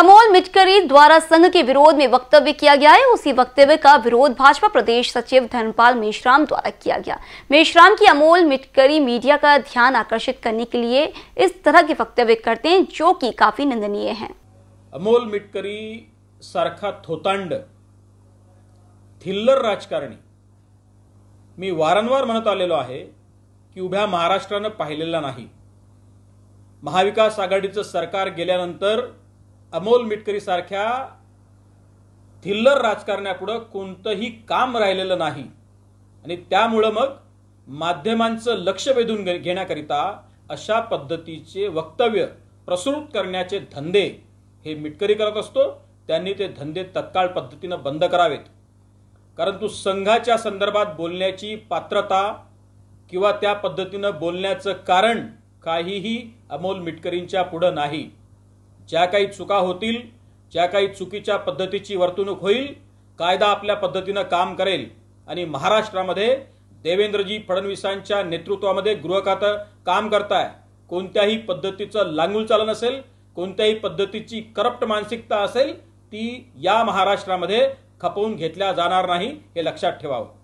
अमोल मिटकरी द्वारा संघ के विरोध में वक्तव्य किया गया है उसी वक्तव्य का विरोध भाजपा प्रदेश सचिव धर्मपाल मेश्राम द्वारा किया गया मेश्राम की अमोल मिटकरी मीडिया का ध्यान आकर्षित करने के लिए इस तरह के वक्तव्य करते हैं जो कि काफी निंदनीय है अमोल मिटकरी सारखा थोतांड थिल्लर राजणी मी वारंवार म्हणत आलो है की उभ्या महाराष्ट्र पाहिलेला नाही महाविकास आघाड़ी सरकार गेर अमोल मिटकरी सारख्या थिल्लर राजकारण्यापुढं कोणतंही काम राहिलेलं नाही आणि त्यामुळं मग माध्यमांचं लक्ष वेधून घेण्याकरिता अशा पद्धतीचे वक्तव्य प्रसृत करण्याचे धंदे हे मिटकरी करत असतो त्यांनी ते धंदे तत्काळ पद्धतीनं बंद करावेत कारण तू संघाच्या संदर्भात बोलण्याची पात्रता किंवा त्या पद्धतीनं बोलण्याचं कारण काहीही अमोल मिटकरींच्या पुढं नाही ज्या काही चुका होतील ज्या काही चुकीच्या पद्धतीची वर्तणूक होईल कायदा आपल्या पद्धतीनं काम करेल आणि महाराष्ट्रामध्ये देवेंद्रजी फडणवीसांच्या नेतृत्वामध्ये गृहखातं काम करताय कोणत्याही पद्धतीचं चालन असेल कोणत्याही पद्धतीची करप्ट मानसिकता असेल ती या महाराष्ट्रामध्ये खपवून घेतल्या जाणार नाही हे लक्षात ठेवावं